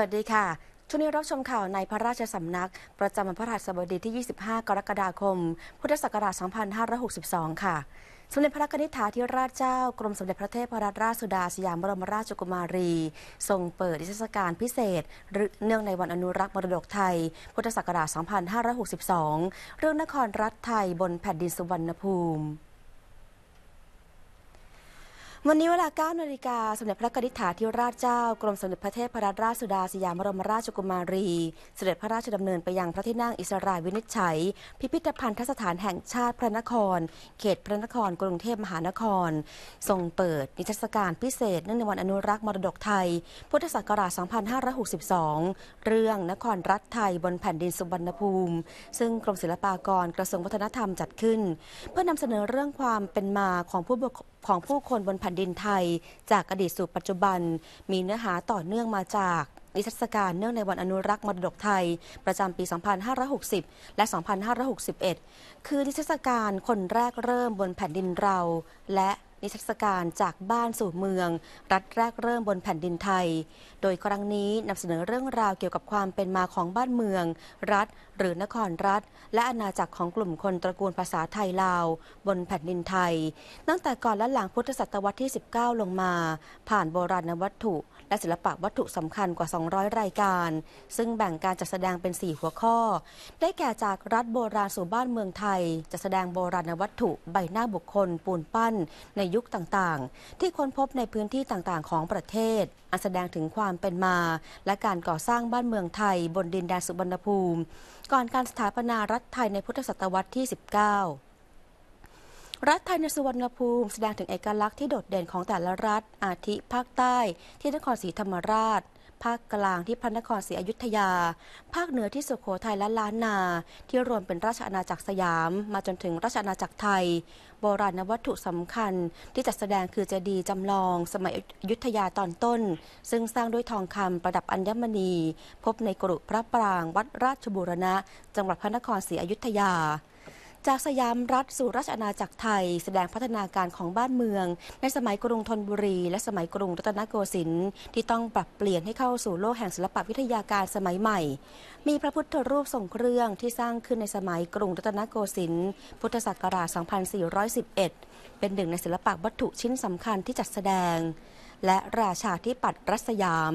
วัสดีค่ะช่วงนี้รับชมข่าวในพระราชสำนัก ประจำวันพระหัสบดีที่ 25 กรกฎาคม พุทธศักราช 2562 ค่ะสมเด็จพระนิธิธาธิราชเจ้ากรมสมเด็จพระเทพรัตนราชสุดาสยามบรมราชกุมารี ทรงเปิดนิทรรศการพิเศษเนื่องในวันอนุรักษ์มรดกไทย พุทธศักราช 2562 เรื่องนครรัฐไทยบนแผ่นดินสุวรรณภูมิวันนี้เวลา9นาฬิกาสมเด็จพระกนิษฐาธิราชเจ้า กรมสมเด็จพระเทพรัตนราชสุดาสยามบรมราชกุมารี เสด็จพระราชดำเนินไปยังพระที่นั่งอิสราลวินิจฉัย พิพิธภัณฑสถานแห่งชาติพระนคร เขตพระนครกรุงเทพมหานครทรงเปิดนิทรรศการพิเศษเนื่องในวันอนุรักษ์มรดกไทย พุทธศักราช 2562 เรื่องนครรัฐไทยบนแผ่นดินสุวรรณภูมิ ซึ่งกรมศิลปากรกระทรวงวัฒนธรรมจัดขึ้น เพื่อนำเสนอเรื่องความเป็นมาของผู้ของผู้คนบนแผ่นดินไทย จากอดีตสู่ปัจจุบัน มีเนื้อหาต่อเนื่องมาจากนิทรรศการเนื่องในวันอนุรักษ์มรดกไทย ประจำปี 2560 และ 2561 คือนิทรรศการคนแรกเริ่มบนแผ่นดินเรา และนิทรรศการจากบ้านสู่เมือง รัฐแรกเริ่มบนแผ่นดินไทย โดยครั้งนี้นำเสนอเรื่องราวเกี่ยวกับความเป็นมาของบ้านเมือง รัฐหรือนครรัฐ และอาณาจักรของกลุ่มคนตระกูลภาษาไทยลาว บนแผ่นดินไทยตั้งแต่ก่อนและหลังพุทธศตวรรษที่ 19 ลงมา ผ่านโบราณวัตถุและศิลปะวัตถุสำคัญกว่า 200 รายการ ซึ่งแบ่งการจัดแสดงเป็น 4 หัวข้อ ได้แก่จากรัฐโบราณสู่บ้านเมืองไทย จัดแสดงโบราณวัตถุใบหน้าบุคคล ปูนปั้นในยุคต่างๆ ที่ค้นพบในพื้นที่ต่างๆของประเทศ อันแสดงถึงความเป็นมา และการก่อสร้างบ้านเมืองไทยบนดินแดนสุวรรณภูมิ ก่อนการสถาปนารัฐไทยในพุทธศตวรรษที่ 19รัฐไทยในสุวรรณภูมิแสดงถึงเอกลักษณ์ที่โดดเด่นของแต่ละรัฐ อาทิภาคใต้ ที่นครศรีธรรมราช ภาคกลางที่พระนครศรีอยุธยา ภาคเหนือที่สุโขทัยและล้านนา ที่รวมเป็นราชอาณาจักรสยามมาจนถึงราชอาณาจักรไทย โบราณวัตถุสำคัญที่จัดแสดงคือเจดีย์จำลองสมัยอยุธยาตอนต้น ซึ่งสร้างด้วยทองคำประดับอัญมณี พบในกรุพระปราง วัดราชบูรณะจังหวัดพระนครศรีอยุธยาจากสยามรัฐสู่ราชอาณาจักรไทยแสดงพัฒนาการของบ้านเมือง ในสมัยกรุงธนบุรีและสมัยกรุงรัตนโกสินทร์ที่ต้องปรับเปลี่ยนให้เข้าสู่โลกแห่งศิลปวิทยาการสมัยใหม่ มีพระพุทธรูปทรงเครื่องที่สร้างขึ้นในสมัยกรุงรัตนโกสินทร์พุทธศักราช 2411 เป็นหนึ่งในศิลปะวัตถุชิ้นสำคัญที่จัดแสดงและราชาธิปัตย์รัสยาม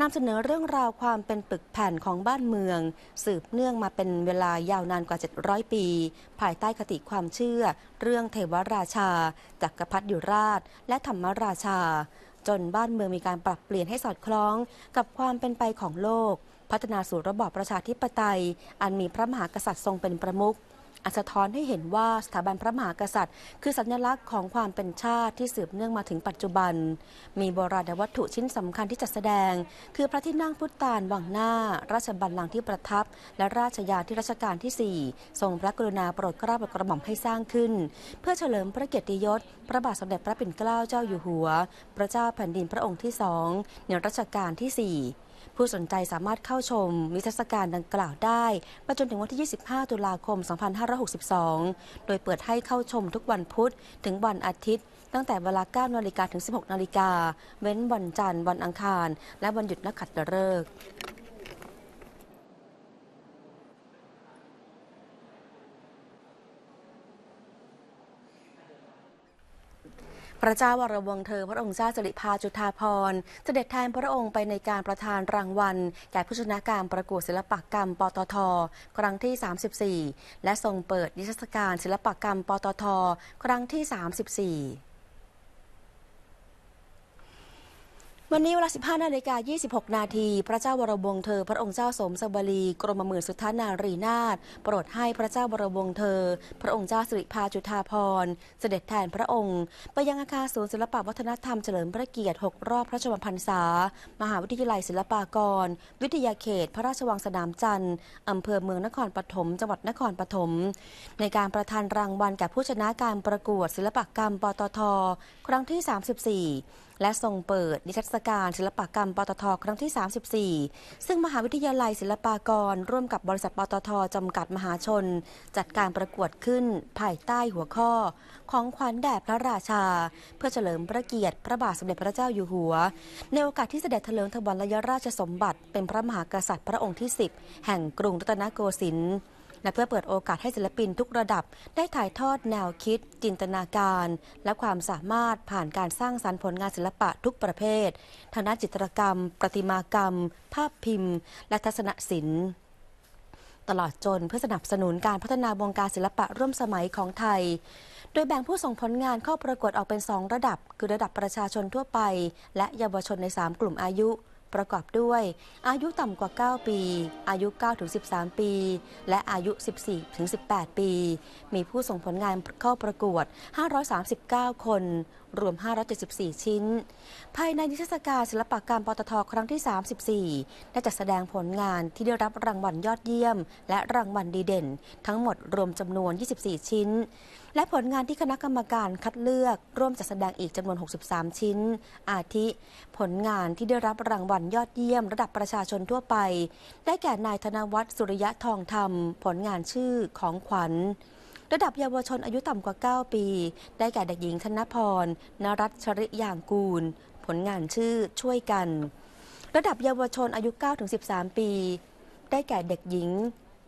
นำเสนอเรื่องราวความเป็นปึกแผ่นของบ้านเมือง สืบเนื่องมาเป็นเวลายาวนานกว่า 700 ปี ภายใต้คติความเชื่อเรื่องเทวราชาจักรพรรดิยุราช และธรรมราชา จนบ้านเมืองมีการปรับเปลี่ยนให้สอดคล้องกับความเป็นไปของโลก พัฒนาสู่ระบอบประชาธิปไตย อันมีพระมหากษัตริย์ทรงเป็นประมุขอันสท้อนให้เห็นว่าสถาบันพระมหากษัตริย์ คือสัญลักษณ์ของความเป็นชาติที่สืบเนื่องมาถึงปัจจุบัน มีโบราณวัตถุชิ้นสำคัญที่จัดแสดง คือพระที่นั่งพุทธานวังหน้า ราชบัลลังก์ที่ประทับ และราชยาที่รัชกาลที่4ทรงพระกรุณาโปรดเกล้าโปรดกระหม่อมให้สร้างขึ้น เพื่อเฉลิมพระเกียรติยศพระบาทสมเด็จพระปิ่นเกล้าเจ้าอยู่หัว พระเจ้าแผ่นดินพระองค์ที่สองในรัชกาลที่4ผู้สนใจสามารถเข้าชมนิทรรศการดังกล่าวได้ไปจนถึงวันที่ 25 ตุลาคม 2562 โดยเปิดให้เข้าชมทุกวันพุธถึงวันอาทิตย์ ตั้งแต่เวลา9นาฬิกาถึง 16 นาฬิกา เว้นวันจันทร์วันอังคาร และวันหยุดนักขัตฤกษ์พระเจ้าวรวงเธอพระองค์เจ้าสิริพาจุฑาพรเสด็จแทนพระองค์ไปในการประทานรางวัล แก่ผู้ชนะการประกวดศิลปกรรมปตท ครั้งที่ 34 และทรงเปิดนิทรรศการศิลปกรรมปตท ครั้งที่ 34วันนี้เวลา 15นาฬิกา26 นาที พระเจ้าวรวงเธอ พระองค์เจ้าสมสบรีกรมหมื่นสุทธานารีนาถโปรดให้พระเจ้าวรวงเธอพระองค์เจ้าสิริพาจุฑาพรเสด็จแทนพระองค์ ไปยังอาคารศูนย์ศิลปวัฒนธรรมเฉลิมพระเกียรติ 6 รอบพระชมพรรษา มหาวิทยาลัยศิลปากร วิทยาเขต พระราชวังสนามจันทร์อำเภอเมืองนครปฐมจังหวัดนครปฐมในการประทานรางวัลแก่ผู้ชนะการประกวด ศิลปกรรมปตทครั้งที่ 34และทรงเปิดนิทรรศการศิลปกรรมปตทครั้งที่ 34 ซึ่งมหาวิทยาลัยศิลปากรร่วมกับบริษัทปตทจำกัดมหาชน จัดการประกวดขึ้น ภายใต้หัวข้อ ของขวัญแด่พระราชา เพื่อเฉลิมพระเกียรติพระบาทสมเด็จพระเจ้าอยู่หัว ในโอกาสที่เสด็จเถลิงถวัลยราชสมบัติ เป็นพระมหากษัตริย์พระองค์ที่ 10 แห่งกรุงรัตนโกสินทร์และเพื่อเปิดโอกาสให้ศิลปินทุกระดับได้ถ่ายทอดแนวคิด จินตนาการ และความสามารถผ่านการสร้างสรรค์ผลงานศิลปะทุกประเภททางด้านจิตรกรรมประติมากรรม ภาพพิมพ์ และทัศนศิลป์ ตลอดจนเพื่อสนับสนุนการพัฒนาวงการศิลปะร่วมสมัยของไทย โดยแบ่งผู้ส่งผลงานเข้าประกวดออกเป็น 2 ระดับคือระดับประชาชนทั่วไป และเยาวชนใน 3 กลุ่มอายุประกอบด้วยอายุต่ำกว่า 9 ปี อายุ9-13 ปี และอายุ 14-18 ปี มีผู้ส่งผลงานเข้าประกวด 539 คนรวม 574 ชิ้น ภายในนิทรรศการศิลปกรรมปตทครั้งที่ 34ได้จัดแสดงผลงานที่ได้รับรางวัลยอดเยี่ยม และรางวัลดีเด่น ทั้งหมดรวมจำนวน 24 ชิ้น และผลงานที่คณะกรรมการคัดเลือกร่วมจัดแสดงอีกจำนวน 63 ชิ้น อาทิ ผลงานที่ได้รับรางวัลยอดเยี่ยม ระดับประชาชนทั่วไป ได้แก่นายธนวัฒน์สุริยะทองธรรม ผลงานชื่อของขวัญระดับเยาวชนอายุต่ำกว่า 9 ปี ได้แก่เด็กหญิงธนพรนรัชชริยางกูล ผลงานชื่อช่วยกัน ระดับเยาวชนอายุ9-13 ปี ได้แก่เด็กหญิง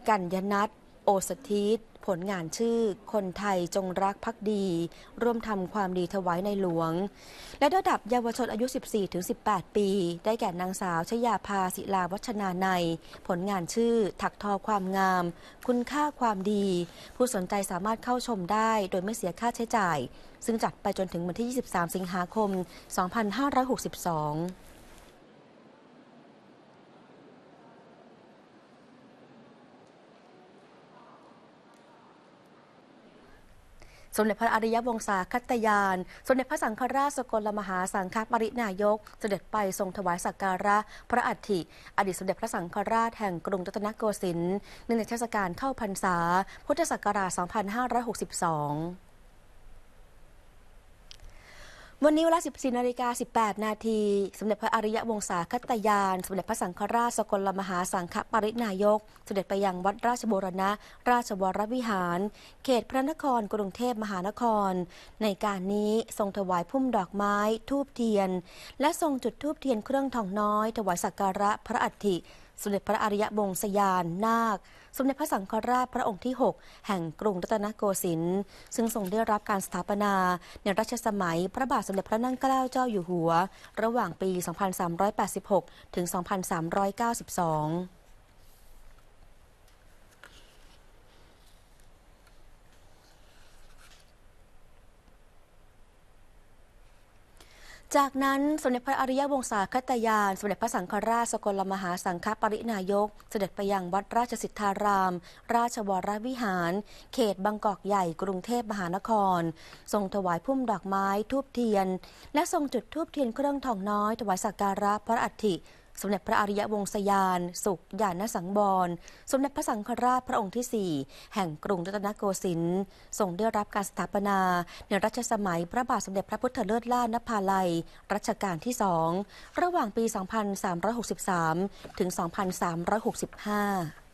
กัญญนัทโอสถิตผลงานชื่อ คนไทยจงรักภักดี ร่วมทำความดีถวายในหลวง และระดับเยาวชนอายุ 14-18 ปี ได้แก่นางสาวชยาภาศิลาวัชนาในผลงานชื่อถักทอความงาม คุณค่าความดี ผู้สนใจสามารถเข้าชมได้โดยไม่เสียค่าใช้จ่าย ซึ่งจัดไปจนถึงวันที่ 23 สิงหาคม 2562สมเด็จพระอริยวงศาคัตยานสมเด็จพระสังฆราชสกลมหาสังฆปรินายก เสด็จไปทรงถวายสักการะ พระอัฐิอดีตสมเด็จพระสังฆราชแห่งกรุงรัตนโกสินทร์ในเทศกาลเข้าพรรษา พุทธศักราช 2562วันนี้เวลา14นาฬิกา 18 นาทีสมเด็จพระอริยวงศาคตยาน สมเด็จพระสังฆราชสกลมหาสังฆปรินายกเด็จไปยังวัดราชบูรณะราชวรวิหาร เขตพระนครกรุงเทพมหานคร ในการนี้ทรงถวายพุ่มดอกไม้ ทูบเทียน และทรงจุดทูบเทียนเครื่องทองน้อย ถวายสักการะพระอัฐิสมเด็จพระอริยวงศยานนาค สมเด็จพระสังฆราชพระองค์ที่ 6 แห่งกรุงรัตนโกสินทร์ซึ่งทรงได้รับการสถาปนา ในรัชสมัย พระบาทสมเด็จพระนั่งเกล้าเจ้าอยู่หัว ระหว่างปี 2386 ถึง 2392จากนั้นสมเด็จพระอริยวงศาคตยาน สมเด็จพระสังฆราช สกลมหาสังฆปรินายก เสด็จไปยังวัดราชสิทธาราม ราชวรวิหาร เขตบางกอกใหญ่ กรุงเทพมหานคร ทรงถวายพุ่มดอกไม้ทูบเทียน และทรงจุดทูบเทียนเครื่องทองน้อยถวายสักการะพระอัฐิสมเด็จพระอริยวงศยาน สุขญาณสังบรสมเด็จพระสังฆราชพระองค์ที่ 4 แห่งกรุงรัตนโกสินทร์ทรงได้รับการสถาปนา ในรัชสมัย พระบาทสมเด็จพระพุทธเลิศล่านภาลัย รัชกาลที่สองระหว่างปี 2363 ถึง 2365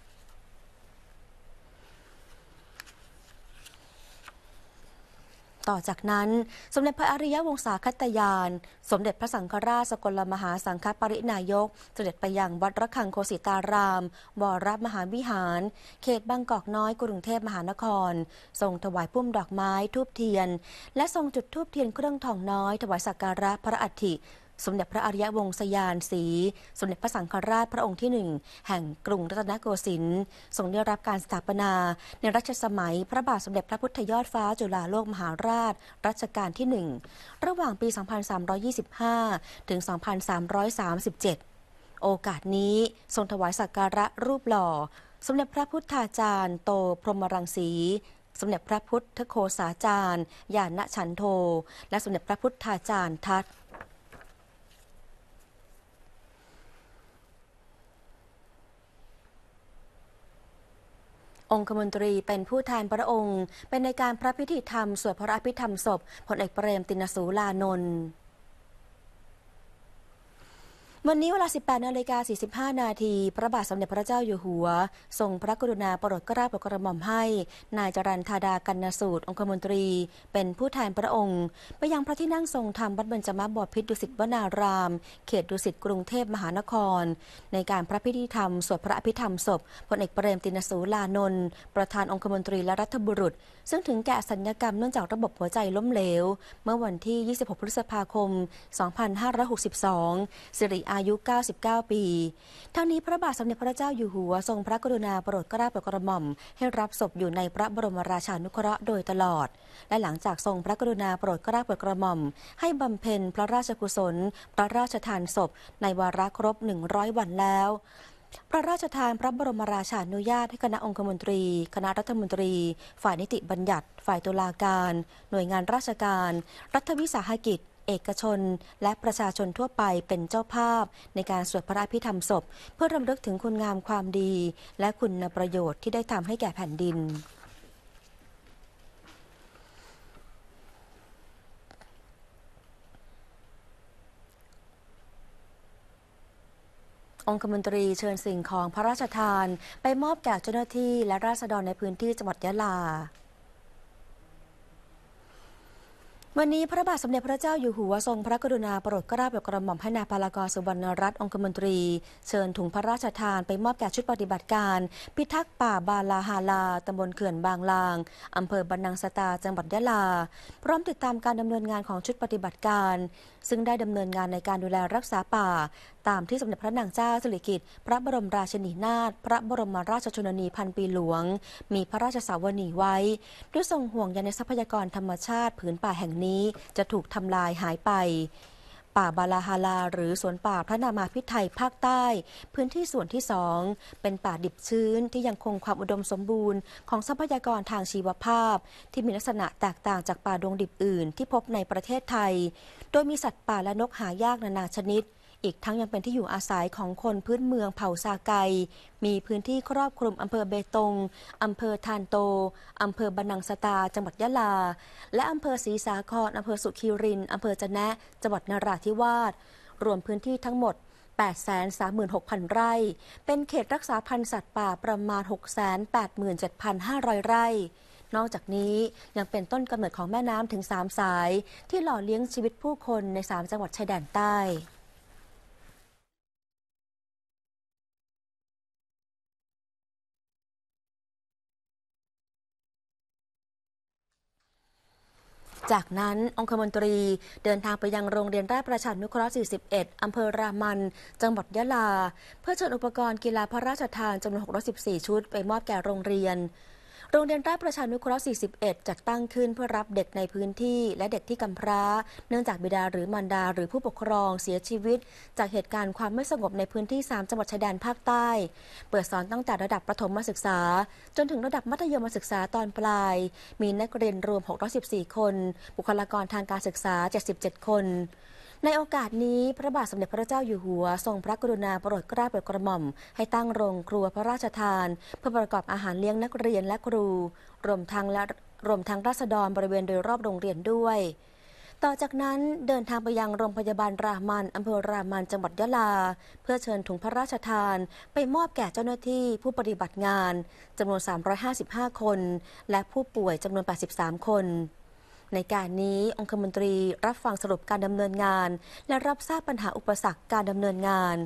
ต่อจากนั้นสมเด็จพระอริยวงศาคตยาน สมเด็จพระสังฆราชสกลมหาสังฆปรินายก เสด็จไปยังวัดระฆังโคสิตารามวรัมหาวิหาร เขตบางกอกน้อยกรุงเทพมหานคร ส่งถวายพุ่มดอกไม้ทูบเทียน และทรงจุดทูบเทียนเครื่องทองน้อยถวายสักการะพระอัฐิสมเด็จพระอริยวงศยานสี สมเด็จพระสังฆราชพระองค์ที่หนึ่งแห่งกรุงรัตนโกสินทร์ ทรงได้รับการสถาปนาในรัชสมัยพระบาทสมเด็จพระพุทธยอดฟ้าจุฬาโลกมหาราช รัชกาลที่หนึ่งระหว่างปี 2325 ถึง 2337 โอกาสนี้ ทรงถวายสักการะรูปหล่อ สมเด็จพระพุทธาจารย์โต พรหมรังสี สมเด็จพระพุทธโคสาจารย์ ญาณฉันโท และสมเด็จพระพุทธาจารย์ทัตองคมนตรีเป็นผู้แทนพระองค์ เป็นในการพระพิธีธรรมสวดพระอภิธรรมศพพลเอกเปรมตินสูลานนท์วันนี้เวลา 18นาฬิกา45นาที พระบาทสมเด็จพระเจ้าอยู่หัว ทรงพระกรุณาโปรดกราบรกระหม่อมให้ นายจรันธาดากันนสูตรองคมนตรี เป็นผู้แทนพระองค์ ไปยังพระที่นั่งทรงธรรมวัดเบญจมาบพิตรดุสิตวนาราม เขตดุสิตกรุงเทพมหานคร ในการพระพิธีธรรมสวดพระอภิธรรม ศพพลเอกเปรมตินสูลานนท์ประธานองคมนตรีและรัฐบุรุษ ซึ่งถึงแก่สัญญกรรมเนื่องจากระบบหัวใจล้มเหลว เมื่อวันที่ 26 พฤษภาคม 2562สิริอายุ 99 ปีทั้งนี้พระบาทสมเด็จพระเจ้าอยู่หัวทรงพระกรุณาโปรดกลาบปรดกระหม่อม ให้รับศพอยู่ในพระบรมราชานุเคราะห์โดยตลอด และหลังจากทรงพระกรุณาโปรดกลาบปรดกระหม่อม ให้บำเพ็ญพระราชกุศล พระราชทานศพ ในวาระครบ 100 วันแล้ว พระราชทานพระบรมราชานุญาตให้คณะองคมนตรี คณะรัฐมนตรี ฝ่ายนิติบัญญัติ ฝ่ายตุลาการ หน่วยงานราชการ รัฐวิสาหกิจเอกชนและประชาชนทั่วไปเป็นเจ้าภาพในการสวดพระอภิธรรมศพ เพื่อรำลึกถึงคุณงามความดีและคุณประโยชน์ที่ได้ทำให้แก่แผ่นดิน องคมนตรีเชิญสิ่งของพระราชทานไปมอบแก่เจ้าหน้าที่และราษฎรในพื้นที่จังหวัดยะลาวันนี้พระบาทสมเด็จพระเจ้าอยู่หัวทรงพระกรุณาโปรดกราบกระหม่อมให้นายพลากรสุวรรณรัตน์องคมนตรี เชิญถุงพระราชทานไปมอบแก่ชุดปฏิบัติการ พิทักษ์ป่าบาลาฮาลาตำบลเขื่อนบางลาง อำเภอบันนังสตาจังหวัดยะลา พร้อมติดตามการดำเนินงานของชุดปฏิบัติการ ซึ่งได้ดำเนินงานในการดูแลรักษาป่า ตามที่สมเด็จพระนางเจ้าสิริกิติ์พระบรมราชินีนาถพระบรมราชชนนีพันปีหลวง มีพระราชสาวนีไว้ด้วยทรงห่วงยในทรัพยากรธรรมชาติผืนป่าแห่งนี้จะถูกทำลายหายไป ป่าบาลาฮาลา หรือสวนป่าพระนามาพิไทยภาคใต้ พื้นที่ส่วนที่สองเป็นป่าดิบชื้นที่ยังคงความอุดมสมบูรณ์ของทรัพยากรทางชีวภาพ ที่มีลักษณะแตกต่างจากป่าดงดิบอื่น ที่พบในประเทศไทย โดยมีสัตว์ป่าและนกหายากนานาชนิดอีกทั้งยังเป็นที่อยู่อาศัยของคนพื้นเมืองเผ่าซาไก มีพื้นที่ครอบคลุมอำเภอเบตงอำเภอทานโต อำเภอบันังสตา จังหวัดยะลา และอำเภอศรีสาครอำเภอสุขีรินอำเภอจแนะจังหวัดนราธิวาส รวมพื้นที่ทั้งหมด 836,000 ไร่ เป็นเขตรักษาพันธุ์สัตว์ป่าประมาณ 687,500 ไร่ นอกจากนี้ยังเป็นต้นกำเนิดของแม่น้ำถึง 3 สาย ที่หล่อเลี้ยงชีวิตผู้คนใน3จังหวัดชายแดนใต้จากนั้นองคมนตรีเดินทางไปยังโรงเรียนราชประชานุเคราะห์41 อำเภอรามัน จังหวัดยะลา เพื่อเชิญอุปกรณ์กีฬาพระราชทาน จำนวน614 ชุดไปมอบแก่โรงเรียนโรงเรียนราชประชานุเคราะห์ 41 จัดตั้งขึ้นเพื่อรับเด็กในพื้นที่และเด็กที่กำพร้า เนื่องจากบิดาหรือมารดาหรือผู้ปกครองเสียชีวิต จากเหตุการณ์ความไม่สงบในพื้นที่ 3 จังหวัดชายแดนภาคใต้ เปิดสอนตั้งแต่ระดับประถมศึกษา จนถึงระดับมัธยมศึกษาตอนปลาย มีนักเรียนรวม 614 คน บุคลากรทางการศึกษา 77 คนในโอกาสนี้พระบาทสมเด็จพระเจ้าอยู่หัวทรงพระกรุณาโปรดเกล้าโปรดกระหม่อม ให้ตั้งโรงครัวพระราชทาน เพื่อประกอบอาหารเลี้ยงนักเรียนและครู รวมทั้งและรวมทั้งราษฎรบริเวณโดยรอบโรงเรียนด้วย ต่อจากนั้นเดินทางไปยังโรงพยาบาลรามันอำเภอรามันจังหวัดยะลา เพื่อเชิญถุงพระราชทาน ไปมอบแก่เจ้าหน้าที่ผู้ปฏิบัติงานจำนวน355คน และผู้ป่วยจำนวน 83 คนในการนี้องคมนตรีรับฟังสรุปการดำเนินงาน และรับทราบปัญหาอุปสรรคการดำเนินงาน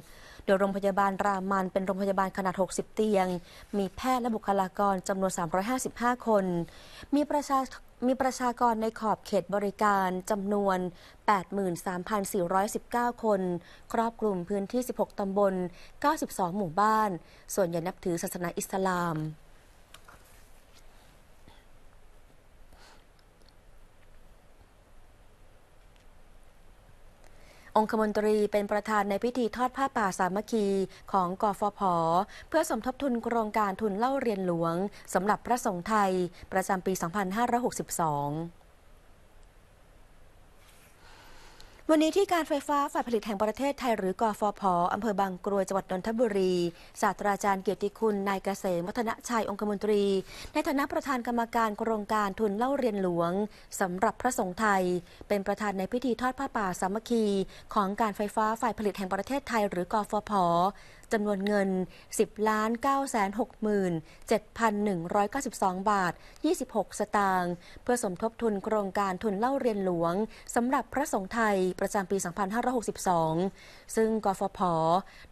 โดยโรงพยาบาลรามันเป็นโรงพยาบาลขนาด 60 เตียง มีแพทย์และบุคลากรจำนวน 355 คน มีประชามีประชากรในขอบเขตบริการจำนวน 83,419 คน ครอบกลุ่มพื้นที่ 16 ตำบล 92 หมู่บ้าน ส่วนใหญ่นับถือศาสนาอิสลามองคมนตรีเป็นประธานในพิธีทอดผ้าป่าสามัคคีของกอฟผเพื่อสมทบทุนโครงการทุนเล่าเรียนหลวง สำหรับพระสงฆ์ไทย ประจำปี 2562วันนี้ที่การไฟฟ้าฝ่ายผลิตแห่งประเทศไทยหรือกฟผอำเภอบางกรวยจังหวัดนนทบุรี ศาสตราจารย์เกียรติคุณนายเกษมวัฒนชัย องคมนตรี ในฐานะประธานกรรมการโครงการทุนเล่าเรียนหลวง สำหรับพระสงฆ์ไทย เป็นประธานในพิธีทอดผ้าป่าสามัคคีของการไฟฟ้าฝ่ายผลิตแห่งประเทศไทยหรือกฟผจำนวนเงิน 10ล้าน9 6 7,192 บาท 26 สตางค์ เพื่อสมทบทุนโครงการทุนเล่าเรียนหลวงสำหรับพระสงฆ์ไทยประจำปี 2562 ซึ่งกฟผ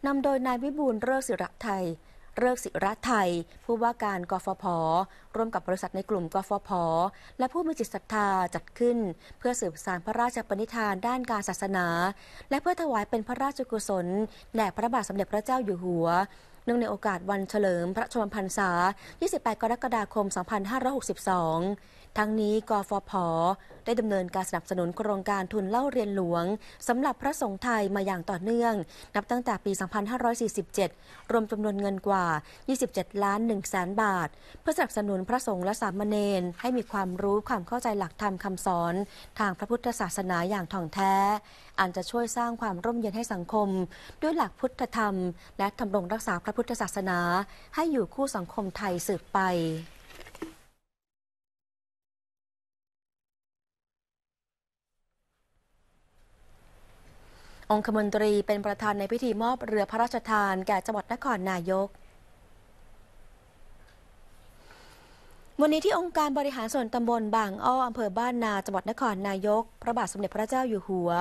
นำโดยนายวิบูลเลิศศิรไทยเลิกศิรัไทยผู้ว่าการกฟผร่วมกับบริษัทในกลุ่มกฟผและผู้มีจิตศรัทธาจัดขึ้นเพื่อสืบสานพระราชปณิธานด้านการศาสนา และเพื่อถวายเป็นพระราชกุศลแด่พระบาทสมเด็จพระเจ้าอยู่หัวเนื่องในโอกาสวันเฉลิมพระชนมพรรษา 28 กรกฎาคม 2562ทั้งนี้ กฟผ ได้ดำเนินการสนับสนุนโครงการทุนเล่าเรียนหลวงสำหรับพระสงฆ์ไทยมาอย่างต่อเนื่อง นับตั้งแต่ปี 2547 รวมจำนวนเงินกว่า 27 ล้าน 1 แสนบาท เพื่อสนับสนุนพระสงฆ์และสามเณรให้มีความรู้ความเข้าใจหลักธรรมคำสอนทางพระพุทธศาสนาอย่างถ่องแท้ อันจะช่วยสร้างความร่มเย็นให้สังคม ด้วยหลักพุทธธรรม และทำรงรักษาพระพุทธศาสนา ให้อยู่คู่สังคมไทยสืบไปองคมนตรีเป็นประธานในพิธีมอบเรือพระราชทานแก่จังหวัดนครนายกวันนี้ที่องค์การบริหารส่วนตำบลบางอ้ออำเภอบ้านนาจังหวัดนครนายก พระบาทสมเด็จพระเจ้าอยู่หัว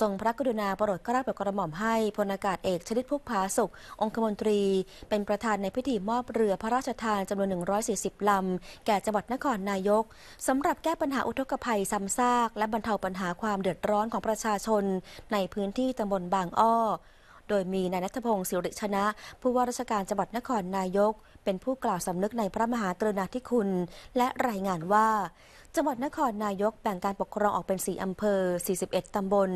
ทรงพระกรุณาโปรดเกล้าโปรดกระหม่อมให้พลอากาศเอกชลิตพุกพาสุของคมนตรี เป็นประธานในพิธีมอบเรือพระราชทานจำนวน 140 ลำ แก่จังหวัดนครนายก สำหรับแก้ปัญหาอุทกภัยซ้ำซากและบรรเทาปัญหาความเดือดร้อนของประชาชน ในพื้นที่ตำบลบางอ้อ โดยมีนายนัทพงศ์สิริชนะ ผู้ว่าราชการจังหวัดนครนายกเป็นผู้กล่าวสำนึกในพระมหากรุณาธิคุณ และรายงานว่าจังหวัดนครนายกแบ่งการปกครองออกเป็น 4อำเภอ 41 ตำบล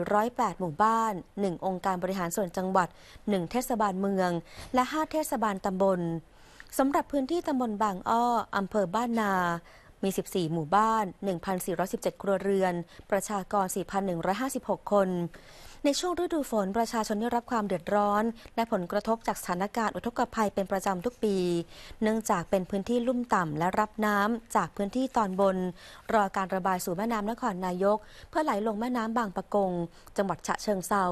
408 หมู่บ้าน 1 องค์การบริหารส่วนจังหวัด 1 เทศบาลเมือง และ 5 เทศบาลตำบลสำหรับพื้นที่ตำบลบางอ้ออำเภอบ้านนา มี 14 หมู่บ้าน 1,417 ครัวเรือน ประชากร 4,156 คนในช่วงฤดูฝนประชาชนได้รับความเดือดร้อน และผลกระทบจากสถานการณ์อุทกภัยเป็นประจำทุกปี เนื่องจากเป็นพื้นที่ลุ่มต่ำและรับน้ำจากพื้นที่ตอนบนรอการระบายสู่แม่น้ำนครนายก เพื่อไหลลงแม่น้ำบางปะกง จังหวัดฉะเชิงเซา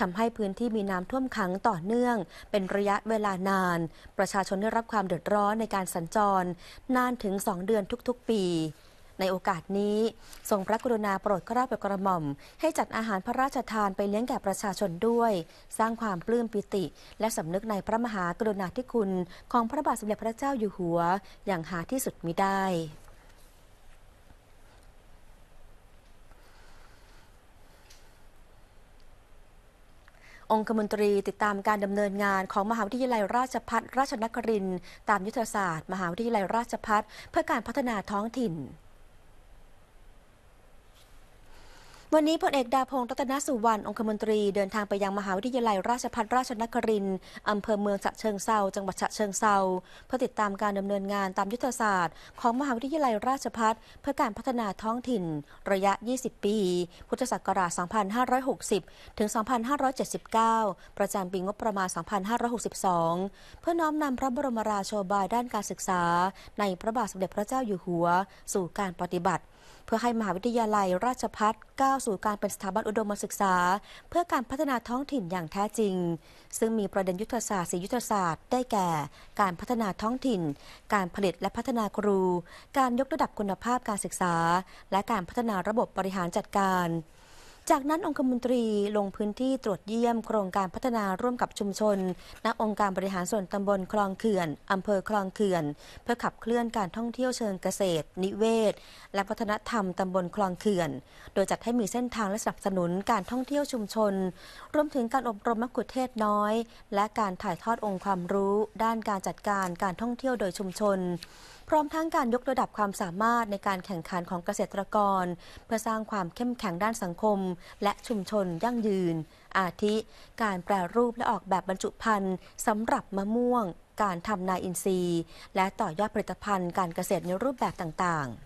ทำให้พื้นที่มีน้ำท่วมขังต่อเนื่อง เป็นระยะเวลานาน ประชาชนได้รับความเดือดร้อนในการสัญจรนานถึง 2 เดือนทุกๆปีในโอกาสนี้ ทรงพระกรุณาโปรดกระปรกระหม่อม ให้จัดอาหารพระราชทานไปเลี้ยงแก่ประชาชนด้วย สร้างความปลื้มปิติ และสำนึกในพระมหากรุณาธิคุณของพระบาทสมเด็จพระเจ้าอยู่หัวอย่างหาที่สุดมิได้ องคมนตรีติดตามการดำเนินงานของมหาวิทยาลัยราชพัฒราชนคริน ตามยุทธศาสตร์ มหาวิทยาลัยราชพัฒเพื่อการพัฒนาท้องถิ่นวันนี้พลเอกดาพงศ์รัตนสุวรรณองคมนตรีเดินทางไปยังมหาวิทยาลัยราชภัฏราชนครินทร์อำเภอเมืองฉะเชิงเซาจังหวัดฉะเชิงเซาเพื่อติดตามการดำเนินงานตามยุทธศาสตร์ของมหาวิทยาลัยราชภัฏเพื่อการพัฒนาท้องถิ่นระยะ 20 ปี พุทธศักราช 2560 ถึง 2579 ประจำปีงบประมาณ 2562 เพื่อน้อมนำพระบรมราโชบายด้านการศึกษา ในพระบาทสมเด็จพระเจ้าอยู่หัว สู่การปฏิบัติพื่อให้มหาวิทยาลัยราชพัฒน์ก้าวสู่การเป็นสถาบันอุดมศึกษาเพื่อการพัฒนาท้องถิ่นอย่างแท้จริง ซึ่งมีประเด็นยุทธศาสตร์สียุทธศาสตร์ได้แก่ การพัฒนาท้องถิ่น การผลิตและพัฒนาครู การยกระดับคุณภาพการศึกษา และการพัฒนาระบบบริหารจัดการจากนั้น องคมนตรีลงพื้นที่ตรวจเยี่ยมโครงการพัฒนาร่วมกับชุมชนณองค์การบริหารส่วนตำบลคลองเขื่อน อำเภอคลองเขื่อน เพื่อขับเคลื่อนการท่องเที่ยวเชิงเกษตร นิเวศ และพัฒนธรรมตำบลคลองเขื่อน โดยจัดให้มีเส้นทางและสนับสนุนการท่องเที่ยวชุมชนรวมถึงการอบรมมักุเทศน้อย และการถ่ายทอดองค์ความรู้ด้านการจัดการการท่องเที่ยวโดยชุมชนพร้อมทั้งการยกระดับความสามารถในการแข่งขันของเกษตรกร เพื่อสร้างความเข้มแข็งด้านสังคมและชุมชนยั่งยืน อาทิการแปรรูปและออกแบบบรรจุภัณฑ์สำหรับมะม่วงการทำนาอินทรีย์ และต่อยอดผลิตภัณฑ์การเกษตรในรูปแบบต่างๆ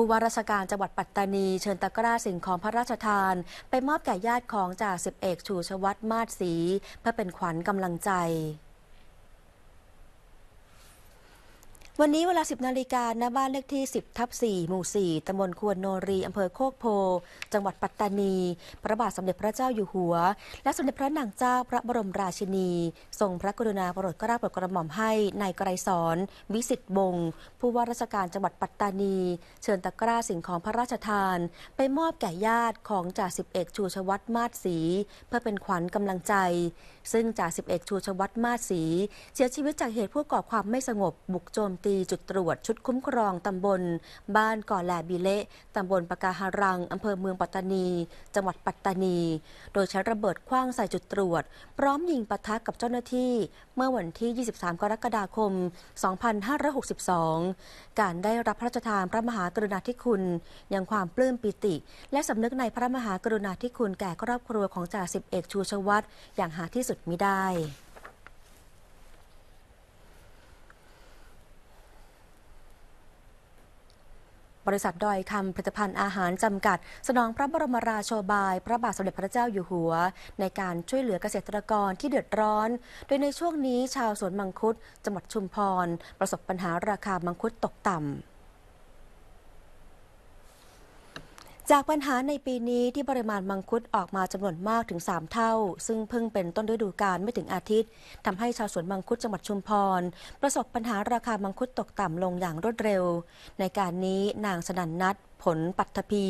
ผู้ว่าราชการจังหวัดปัตตานีเชิญตะกร้าสิ่งของพระราชทาน ไปมอบแก่ญาติของจ่าสิบเอกชูชวัตมาศศีเพื่อเป็นขวัญกำลังใจวันนี้เวลา 10นาฬิกาณบ้านเลขที่ 10ทับ4หมู่4ตำบลควนโนรีอำเภอโคกโพ จังหวัดปัตตานี พระบาทสมเด็จพระเจ้าอยู่หัว และสมเด็จพระนางเจ้าพระบรมราชินีทรงพระกรุณาโปรดเกล้าโปรดกระหม่อมให้ในายไกรสอน วิสิทธิ์งผู้ว่าราชการจังหวัดปัตตานี เชิญตะกร้าสิ่งของพระราชทานไปมอบแก่ญาติของจ่าสิบเอกชูชวัตมาศศรีเพื่อเป็นขวัญกำลังใจ ซึ่งจ่าสิบเอกชูชวัตมาศศรีเสียชีวิตจากเหตุผู้ก่อความไม่สงบบุกโจมตีีจุดตรวจชุดคุ้มครองตำบลบ้านก่อแหลบีเละตำบลปากาหารัง อำเภอเมืองปัตตานี จังหวัดปัตตานี โดยใช้ระเบิดคว้างใส่จุดตรวจ พร้อมยิงปะทะกับเจ้าหน้าที่ เมื่อวันที่ 23 กรกฎาคม 2562 การได้รับพระราชทานพระมหากรุณาธิคุณอย่างความปลื้มปิติ และสำนึกในพระมหากรุณาธิคุณแก่ครอบครัวของจ่าสิบเอกชูชวัตรอย่างหาที่สุดมิได้บริษัทดอยคำผลิตภัณฑ์อาหารจำกัด สนองพระบรมราโชบาย พระบาทสมเด็จพระเจ้าอยู่หัว ในการช่วยเหลือเกษตรกรที่เดือดร้อน โดยในช่วงนี้ชาวสวนมังคุดจังหวัดชุมพร ประสบปัญหาราคามังคุดตกต่ำจากปัญหาในปีนี้ที่ปริมาณมังคุดออกมาจำนวนมากถึง 3 เท่า ซึ่งเพิ่งเป็นต้นฤดูกาลไม่ถึงอาทิตย์ทำให้ชาวสวนมังคุดจังหวัดชุมพร ประสบปัญหาราคามังคุดตกต่ำลงอย่างรวดเร็ว ในการนี้นางสนันนัทผลปัตภี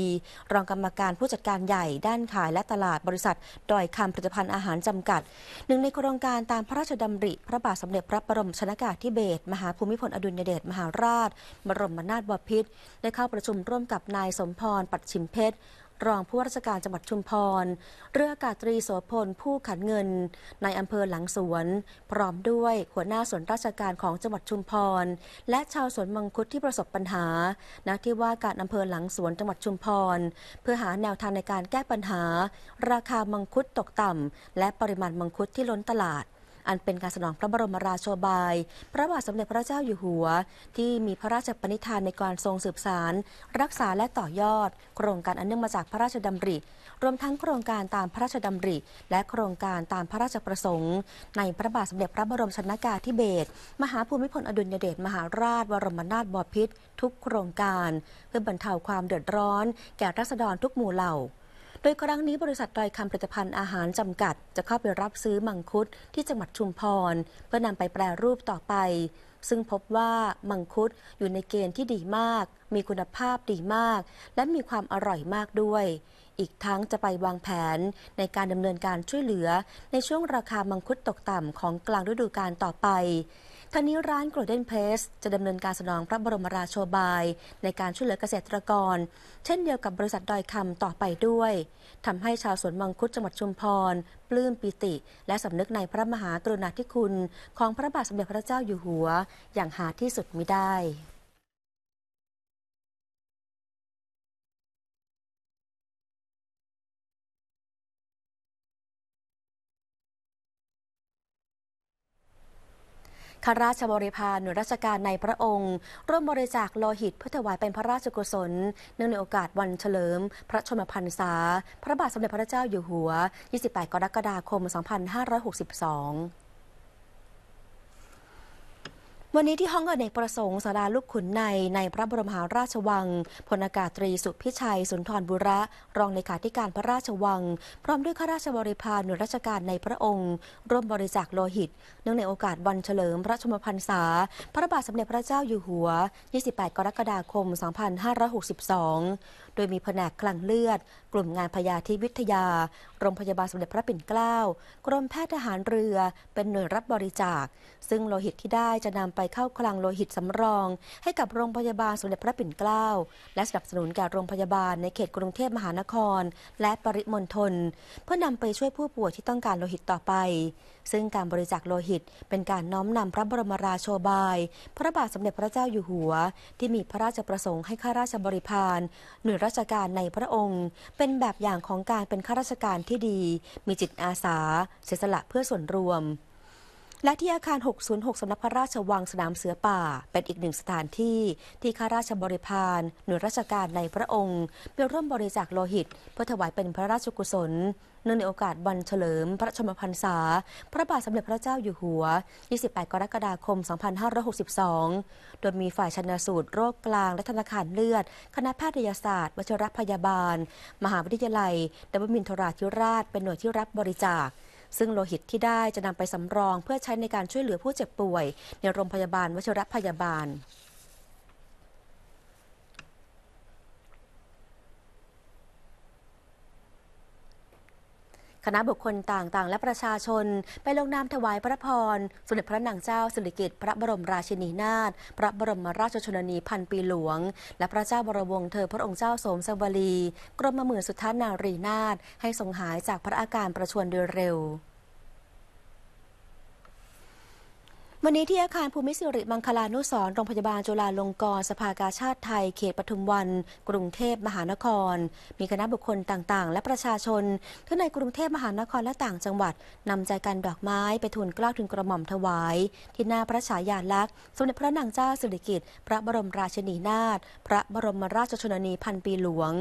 รองกรรมการผู้จัดการใหญ่ด้านขายและตลาดบริษัทดอยคำผลิตภัณฑ์อาหารจำกัด หนึ่งในโครงการตามพระราชดำริ พระบาทสมเด็จพระบรมชนากาธิเบศ มหาภูมิพลอดุลยเดชมหาราช บรมนาถบพิตรได้เข้าประชุมร่วมกับนายสมพรปัดชิมเพชรรองผู้ว่าราชการจังหวัดชุมพร เรืออากาศตรีโสพลผู้ขันเงินในอำเภอหลังสวน พร้อมด้วย หัวหน้าส่วนราชการของจังหวัดชุมพร และชาวสวนมังคุดที่ประสบปัญหาณที่ว่าการอำเภอหลังสวนจังหวัดชุมพรเพื่อหาแนวทางในการแก้ปัญหา ราคามังคุดตกต่ำและปริมาณมังคุดที่ล้นตลาดอันเป็นการสนองพระบรมราชโชบาย พระบาทสมเด็จพระเจ้าอยู่หัว ที่มีพระราชปณิธานในการทรงสืบสาร รักษาและต่อยอด โครงการอันเนื่องมาจากพระราชดำริรวมทั้งโครงการตามพระราชดำริและโครงการตามพระราชประสงค์ ในพระบาทสมเด็จพระบรมชนากาธิเบศรมหาภูมิพลอดุลยเดชมหาราชวรมนาถบพิตรทุกโครงการเพื่อบรรเทาความเดือดร้อน แก่รัษฎรทุกหมู่เหล่าโดยครั้งนี้บริษัทไรคำผลิตภัณฑ์อาหารจำกัดจะเข้าไปรับซื้อมังคุดที่จังหวัดชุมพร เพื่อนำไปแปรรูปต่อไป ซึ่งพบว่ามังคุดอยู่ในเกณฑ์ที่ดีมาก มีคุณภาพดีมาก และมีความอร่อยมากด้วย อีกทั้งจะไปวางแผนในการดำเนินการช่วยเหลือ ในช่วงราคามังคุดตกต่ำของกลางฤดูกาลต่อไปทันนี้ร้านโกลเด้นเพสจะดำเนินการสนองพระบรมราโชบายในการช่วยเหลือเกษตรกร เช่นเดียวกับบริษัทดอยคำต่อไปด้วยทำให้ชาวสวนมังคุดจังหวัดชุมพร ปลื้มปิติ และสำนึกในพระมหากรุณาธิคุณ ของพระบาทสมเด็จพระเจ้าอยู่หัวอย่างหาที่สุดมิได้ข้าราชบริพารหน่วยราชการในพระองค์ ร่วมบริจาคโลหิตเพื่อถวายเป็นพระราชกุศลเนื่องในโอกาสวันเฉลิม พระชนมพรรษา พระบาทสมเด็จพระเจ้าอยู่หัว 28 กรกฎาคม 2562วันนี้ที่ห้องอเนกประสงค์สาราลูกขุนในในพระบรมหาราชวังพลอากาศตรีสุพิชัย สุนทรบุระ รองเลขาธิการพระราชวัง พร้อมด้วยข้าราชบริพารหน่วยราชการในพระองค์ ร่วมบริจาคโลหิต เนื่องในโอกาสวันเฉลิมพระชมพรรษาพระบาทสมเด็จพระเจ้าอยู่หัว 28 กรกฎาคม 2562โดยมีแผนกคลังเลือด กลุ่มงานพยาธิวิทยา โรงพยาบาลสมเด็จพระปิ่นเกล้า กรมแพทย์ทหารเรือ เป็นหน่วยรับบริจาค ซึ่งโลหิตที่ได้จะนำไปเข้าคลังโลหิตสำรอง ให้กับโรงพยาบาลสมเด็จพระปิ่นเกล้า และสนับสนุนแก่โรงพยาบาลในเขตกรุงเทพมหานคร และปริมณฑลเพื่อนำไปช่วยผู้ป่วยที่ต้องการโลหิตต่อไป ซึ่งการบริจาคโลหิต เป็นการน้อมนำพระบรมราโชบาย พระบาทสมเด็จพระเจ้าอยู่หัว ที่มีพระราชประสงค์ให้ข้าราชบริพารหน่วยราชการในพระองค์ เป็นแบบอย่างของการเป็นข้าราชการที่ดี มีจิตอาสาเสียสละเพื่อส่วนรวมและที่อาคาร 606 สำนักพระราชวังสนามเสือป่า เป็นอีกหนึ่งสถานที่ ที่ข้าราชบริพาร หน่วยราชการในพระองค์ไปร่วมบริจาคโลหิต เพื่อถวายเป็นพระราชกุศลเนื่องในโอกาสวันเฉลิม พระชมพรรษาพระบาทสมเด็จพระเจ้าอยู่หัว 28 กรกฎาคม 2562 โดยมีฝ่ายชนสูตรโรคกลาง และธนาคารเลือด คณะแพทยศาสตร์วชรพยาบาล มหาวิทยาลัยดับมินทราธิราชเป็นหน่วยที่รับบริจาคซึ่งโลหิตที่ได้จะนำไปสำรองเพื่อใช้ในการช่วยเหลือผู้เจ็บป่วย ในโรงพยาบาลวชิรพยาบาลคณะบุคคลต่างๆ และประชาชน ไปลงนามถวายพระพรสมเด็จพระนางเจ้าสิริกิติ์พระบรมราชินีนาถพระบรมราชชนนีพันปีหลวง และพระเจ้าบรมวงศ์เธอพระองค์เจ้าสมสวลี กรมมือสุทธานารีนาถให้ทรงหายจากพระอาการประชวรโดยเร็ววันนี้ที่อาคารภูมิสิริมังคลานุสรโรงพยาบาลจุฬาลงกรณ์สภากาชาติไทย เขตปทุมวัน กรุงเทพมหานคร มีคณะบุคคลต่างๆ และประชาชนทั้งในกรุงเทพมหานครและต่างจังหวัด นำใจกันดอกไม้ไปทูลกล้าถึงกระหม่อมถวาย ที่หน้าพระฉายาลักษณ์สมเด็จพระนางเจ้าสิริกิติ์พระบรมราชินีนาถพระบรมราชชนนีพันปีหลวง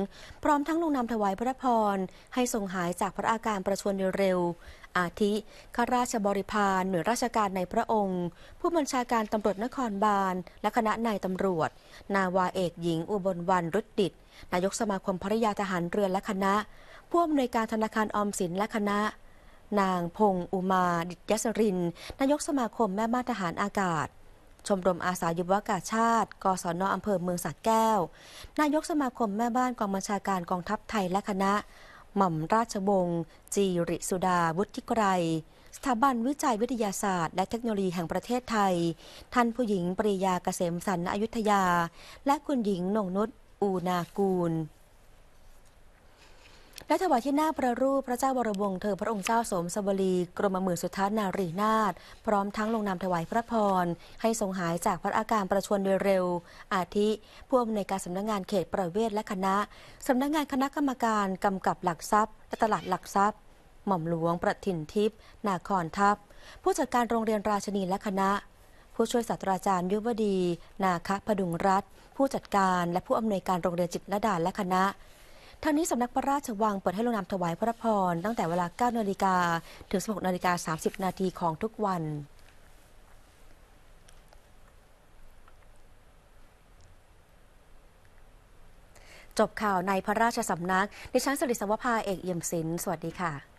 พร้อมทั้งลงนามถวายพระพรให้ทรงหายจากพระอาการประชวรเร็วอาทิข้าราชบริพาร หน่วยราชการในพระองค์ ผู้บัญชาการตำรวจนครบาลและคณะนายตำรวจ นาวาเอกหญิงอุบลวรรณรุดดิตนายกสมาคมภริยาทหารเรือและคณะ ผู้อำนวยการธนาคารออมสินและคณะ นางพงอุมาดิตยศรินนายกสมาคมแม่บ้านทหารอากาศ ชมรมอาสายุวกาชาติกศนอำเภอเมืองสระแก้ว นายกสมาคมแม่บ้านกองบัญชาการกองทัพไทยและคณะหม่อมราชวงศ์จีริสุดาวุฒิไกร สถาบันวิจัยวิทยาศาสตร์และเทคโนโลยีแห่งประเทศไทย ท่านผู้หญิงปริยาเกษมสันอยุธยา และคุณหญิงนงนุชอูนากูลและถวายที่หน้าพระรูปพระเจ้าวรวงศ์เธอพระองค์เจ้าสมสวรีกรมหมื่นสุทัศนารีนาถพร้อมทั้งลงนามถวายพระพรให้ทรงหายจากพระอาการประชวนโดยเร็ว อาทิ ผู้อำนวยการสำนักงงานเขตประเวศและคณะสำนักงงานคณะกรรมการกำกับหลักทรัพย์และตลาดหลักทรัพย์ หม่อมหลวง ประถินทิพย์นาคอนทัพ ผู้จัดการโรงเรียนราชนีและคณะ ผู้ช่วยศาสตราจารย์ยุวดี นาคพดุงรัตผู้จัดการและผู้อำนวยการโรงเรียนจิตรดาและคณะทางนี้สำนักพระราชวังเปิดให้ลงนามถวายพระพรตั้งแต่เวลา9นาฬิกาถึง 16นาฬิกา30 นาทีของทุกวัน จบข่าวในพระราชสำนักในชันสริสวภาเอกเยี่ยมศิลป์สวัสดีค่ะ